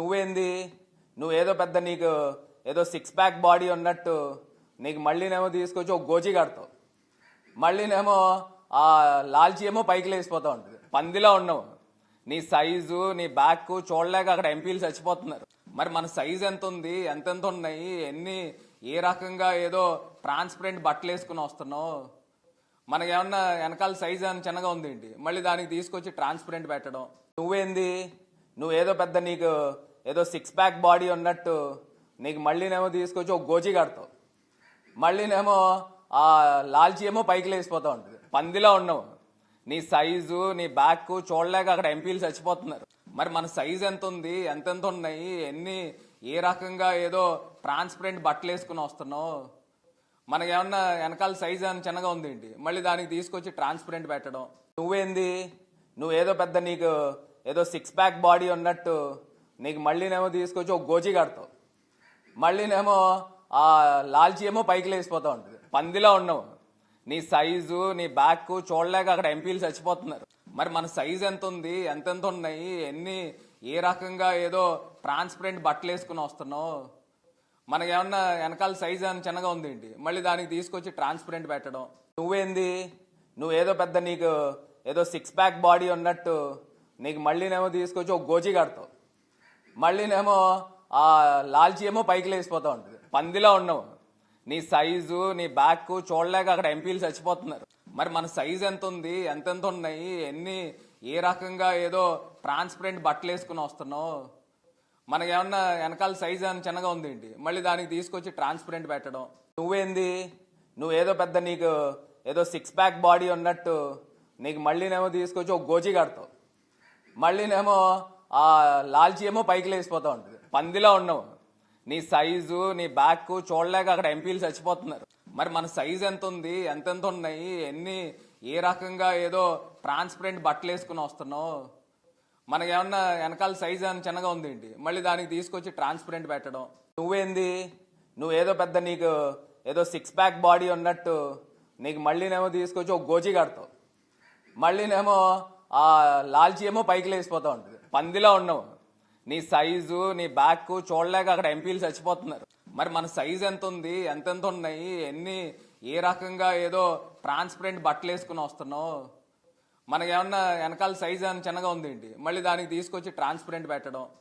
నువ్వేంది నువ్వేదో పెద్ద నీకు ఏదో సిక్స్ ప్యాక్ బాడీ ఉన్నట్టు నీకు మళ్ళీనేమో తీసుకొచ్చి ఒక గోచి కడతావు మళ్ళీనేమో ఆ లాల్చి ఏమో పైకి లేచిపోతూ ఉంటుంది పందిలో ఉన్నావు నీ సైజు నీ బ్యాక్ చూడలేక అక్కడ ఎంపీలు చచ్చిపోతున్నారు మరి మన సైజు ఎంత ఉంది ఎంతెంత ఉన్నాయి ఎన్ని ఏ రకంగా ఏదో ట్రాన్స్పరెంట్ బట్టలు వేసుకుని వస్తున్నావు మనకి ఏమన్నా వెనకాల సైజు అని చిన్నగా ఉంది ఏంటి మళ్ళీ దానికి తీసుకొచ్చి ట్రాన్స్పరెంట్ పెట్టడం నువ్వేంది నువ్వేదో పెద్ద నీకు ఏదో సిక్స్ ప్యాక్ బాడీ ఉన్నట్టు నీకు మళ్ళీనేమో తీసుకొచ్చి ఒక గోజీ కడతావు మళ్ళీనేమో ఆ లాల్చి ఏమో పైకి లేచిపోతూ ఉంటుంది పందిలో ఉన్నావు నీ సైజు నీ బ్యాక్ చూడలేక అక్కడ ఎంపీలు చచ్చిపోతున్నారు మరి మన సైజు ఎంత ఉంది ఎంతెంత ఉన్నాయి ఎన్ని ఏ రకంగా ఏదో ట్రాన్స్పరెంట్ బట్టలు వేసుకుని వస్తున్నావు మనకి ఏమన్నా వెనకాల సైజ్ అని చిన్నగా ఉంది ఏంటి మళ్ళీ దానికి తీసుకొచ్చి ట్రాన్స్పరెంట్ పెట్టడం నువ్వేంది నువ్వేదో పెద్ద నీకు ఏదో సిక్స్ ప్యాక్ బాడీ ఉన్నట్టు నీకు మళ్ళీనేమో తీసుకొచ్చి ఒక గోచి కడతావు మళ్ళీనేమో ఆ లాల్చి ఏమో పైకి లేచిపోతూ ఉంటుంది పందిలో ఉన్నావు నీ సైజు నీ బ్యాక్ చూడలేక అక్కడ ఎంపీలు చచ్చిపోతున్నారు మరి మన సైజు ఎంత ఉంది ఎంతెంత ఉన్నాయి ఎన్ని ఏ రకంగా ఏదో ట్రాన్స్పరెంట్ బట్టలు వేసుకుని వస్తున్నావు మనకి ఏమన్నా వెనకాల సైజు అని చిన్నగా ఉంది ఏంటి మళ్ళీ దానికి తీసుకొచ్చి ట్రాన్స్పరెంట్ పెట్టడం నువ్వేంది నువ్వేదో పెద్ద నీకు ఏదో సిక్స్ ప్యాక్ బాడీ ఉన్నట్టు నీకు మళ్ళీనేమో తీసుకొచ్చి ఒక గోచి కడతావు మళ్ళీనేమో ఆ లాల్చి ఏమో పైకి లేచిపోతా ఉంటుంది పందిలో ఉన్నావు నీ సైజు నీ బ్యాక్ చూడలేక అక్కడ ఎంపీలు చచ్చిపోతున్నారు మరి మన సైజు ఎంత ఉంది ఎంతెంత ఉన్నాయి ఎన్ని ఏ రకంగా ఏదో ట్రాన్స్పరెంట్ బట్టలు వేసుకుని వస్తున్నావు మనకి ఏమన్నా వెనకాల సైజ్ అని చిన్నగా ఉంది ఏంటి మళ్ళీ దానికి తీసుకొచ్చి ట్రాన్స్పరెంట్ పెట్టడం నువ్వేంది నువ్వేదో పెద్ద నీకు ఏదో సిక్స్ ప్యాక్ బాడీ ఉన్నట్టు నీకు మళ్ళీనేమో తీసుకొచ్చి ఒక గోజీ కడతావు మళ్ళీనేమో ఆ లాల్చి ఏమో పైకి లేచిపోతా ఉంటుంది పందిలా ఉన్నావు నీ సైజు నీ బ్యాక్ చూడలేక అక్కడ ఎంపీలు చచ్చిపోతున్నారు మరి మన సైజు ఎంత ఉంది ఎంతెంత ఉన్నాయి ఎన్ని ఏ రకంగా ఏదో ట్రాన్స్పరెంట్ బట్టలు వేసుకుని వస్తున్నావు మనకి ఏమన్నా వెనకాల సైజ్ అని చిన్నగా ఉంది ఏంటి మళ్ళీ దానికి తీసుకొచ్చి ట్రాన్స్పరెంట్ పెట్టడం నువ్వేంది నువ్వేదో పెద్ద నీకు ఏదో సిక్స్ ప్యాక్ బాడీ ఉన్నట్టు నీకు మళ్ళీనేమో తీసుకొచ్చి ఒక గోచి కడతావు మళ్ళీనేమో ఆ లాల్చి ఏమో పైకి లేచిపోతూ ఉంటుంది పందిలో ఉన్నావు నీ సైజు నీ బ్యాక్ చూడలేక అక్కడ ఎంపీలు చచ్చిపోతున్నారు మరి మన సైజు ఎంత ఉంది ఎంతెంత ఉన్నాయి ఎన్ని ఏ రకంగా ఏదో ట్రాన్స్పరెంట్ బట్టలు వేసుకుని వస్తున్నావు మనకేమన్నా వెనకాల సైజు అని చిన్నగా ఉంది మళ్ళీ దానికి తీసుకొచ్చి ట్రాన్స్పరెంట్ పెట్టడం